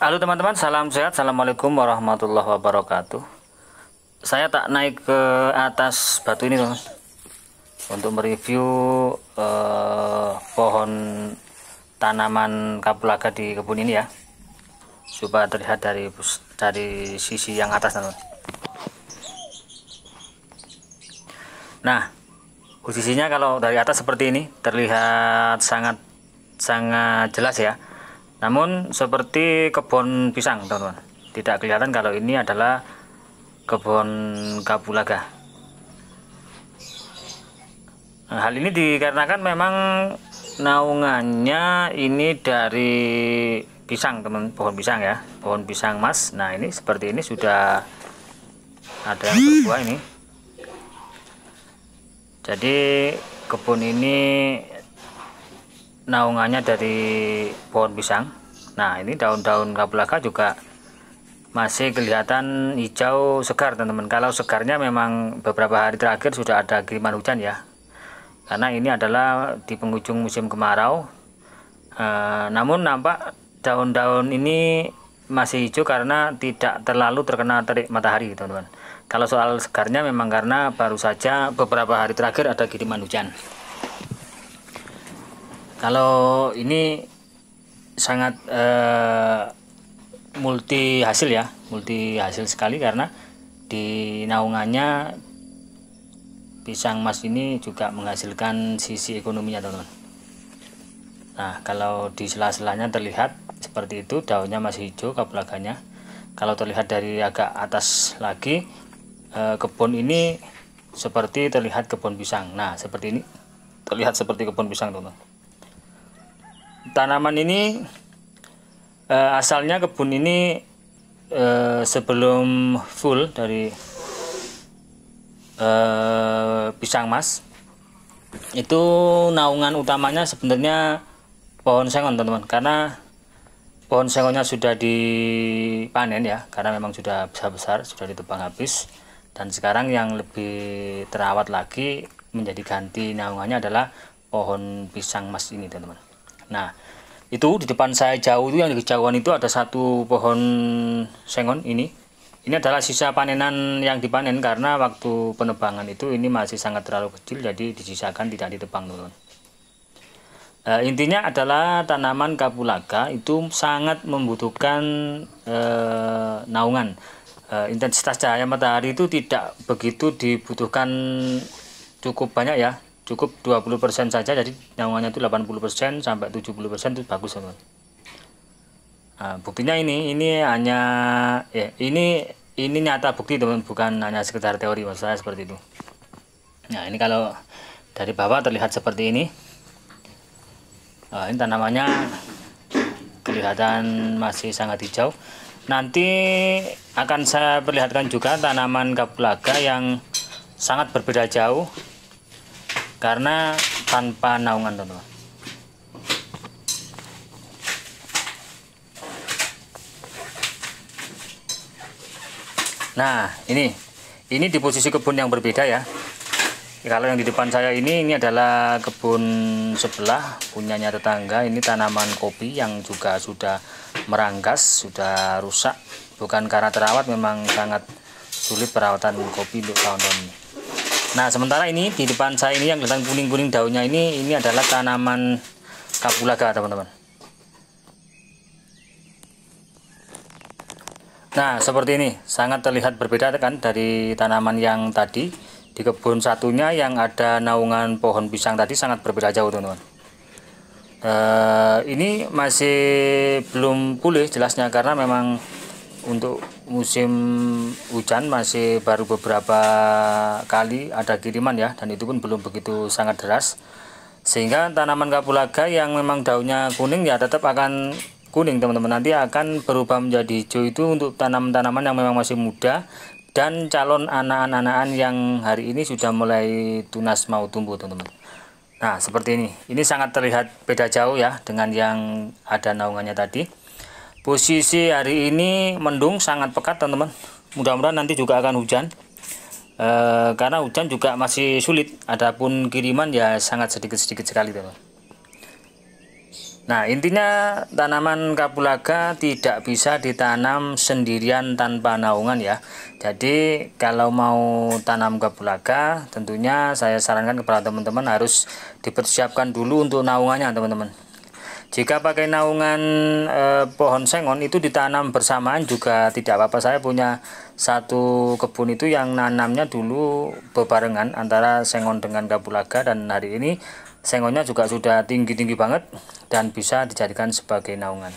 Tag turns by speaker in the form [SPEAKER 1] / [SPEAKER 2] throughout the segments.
[SPEAKER 1] Halo teman-teman, salam sehat, assalamualaikum warahmatullahi wabarakatuh. Saya tak naik ke atas batu ini teman, untuk mereview eh, pohon tanaman kapulaga di kebun ini ya, supaya terlihat dari dari sisi yang atas teman. Nah, posisinya kalau dari atas seperti ini terlihat sangat sangat jelas ya namun seperti kebun pisang, teman-teman. Tidak kelihatan kalau ini adalah kebun kapulaga. Nah, hal ini dikarenakan memang naungannya ini dari pisang, teman, pohon pisang ya, pohon pisang mas. Nah, ini seperti ini sudah ada yang berbuah ini. Jadi kebun ini naungannya dari pohon pisang nah ini daun-daun kapulaga juga masih kelihatan hijau segar teman-teman kalau segarnya memang beberapa hari terakhir sudah ada kiriman hujan ya karena ini adalah di penghujung musim kemarau e, namun nampak daun-daun ini masih hijau karena tidak terlalu terkena terik matahari teman-teman kalau soal segarnya memang karena baru saja beberapa hari terakhir ada kiriman hujan kalau ini sangat uh, eh, multi hasil ya multi hasil sekali karena di naungannya pisang emas ini juga menghasilkan sisi ekonominya teman-teman nah kalau di sela-selanya terlihat seperti itu daunnya masih hijau kapulaganya kalau terlihat dari agak atas lagi eh, kebun ini seperti terlihat kebun pisang nah seperti ini terlihat seperti kebun pisang teman-teman tanaman ini eh, asalnya kebun ini eh, sebelum full dari eh, pisang mas itu naungan utamanya sebenarnya pohon sengon teman-teman karena pohon sengonnya sudah dipanen ya karena memang sudah besar-besar sudah ditebang habis dan sekarang yang lebih terawat lagi menjadi ganti naungannya adalah pohon pisang mas ini teman-teman Nah, itu di depan saya jauh itu yang di kejauhan itu ada satu pohon sengon ini. Ini adalah sisa panenan yang dipanen karena waktu penebangan itu ini masih sangat terlalu kecil jadi disisakan tidak ditebang turun. E, intinya adalah tanaman kapulaga itu sangat membutuhkan e, naungan. E, intensitas cahaya matahari itu tidak begitu dibutuhkan cukup banyak ya cukup 20% saja jadi nyawanya itu 80% sampai 70% itu bagus teman nah, buktinya ini ini hanya ya ini ini nyata bukti teman bukan hanya sekedar teori maksud saya seperti itu nah ini kalau dari bawah terlihat seperti ini nah, ini tanamannya kelihatan masih sangat hijau nanti akan saya perlihatkan juga tanaman kapulaga yang sangat berbeda jauh karena tanpa naungan teman-teman nah ini ini di posisi kebun yang berbeda ya kalau yang di depan saya ini ini adalah kebun sebelah punyanya tetangga ini tanaman kopi yang juga sudah meranggas sudah rusak bukan karena terawat memang sangat sulit perawatan kopi untuk tahun-tahun ini Nah, sementara ini di depan saya ini yang kelihatan kuning-kuning daunnya ini ini adalah tanaman kapulaga, teman-teman. Nah, seperti ini, sangat terlihat berbeda kan dari tanaman yang tadi di kebun satunya yang ada naungan pohon pisang tadi sangat berbeda jauh, teman-teman. Uh, ini masih belum pulih jelasnya karena memang untuk musim hujan masih baru beberapa kali ada kiriman ya dan itu pun belum begitu sangat deras sehingga tanaman kapulaga yang memang daunnya kuning ya tetap akan kuning teman-teman nanti akan berubah menjadi hijau itu untuk tanaman-tanaman yang memang masih muda dan calon anak anak anak yang hari ini sudah mulai tunas mau tumbuh teman-teman nah seperti ini ini sangat terlihat beda jauh ya dengan yang ada naungannya tadi posisi hari ini mendung sangat pekat teman-teman mudah-mudahan nanti juga akan hujan e, karena hujan juga masih sulit adapun kiriman ya sangat sedikit-sedikit sekali teman nah intinya tanaman kapulaga tidak bisa ditanam sendirian tanpa naungan ya jadi kalau mau tanam kapulaga tentunya saya sarankan kepada teman-teman harus dipersiapkan dulu untuk naungannya teman-teman jika pakai naungan eh, pohon sengon itu ditanam bersamaan juga tidak apa-apa. Saya punya satu kebun itu yang nanamnya dulu bebarengan antara sengon dengan kapulaga dan hari ini sengonnya juga sudah tinggi-tinggi banget dan bisa dijadikan sebagai naungan.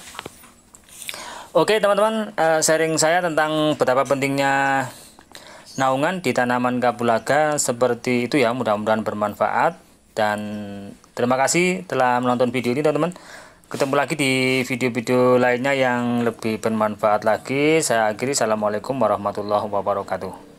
[SPEAKER 1] Oke teman-teman, eh, sharing saya tentang betapa pentingnya naungan di tanaman kapulaga seperti itu ya. Mudah-mudahan bermanfaat dan terima kasih telah menonton video ini teman-teman. Ketemu lagi di video-video lainnya yang lebih bermanfaat lagi. Saya akhiri. Assalamualaikum warahmatullahi wabarakatuh.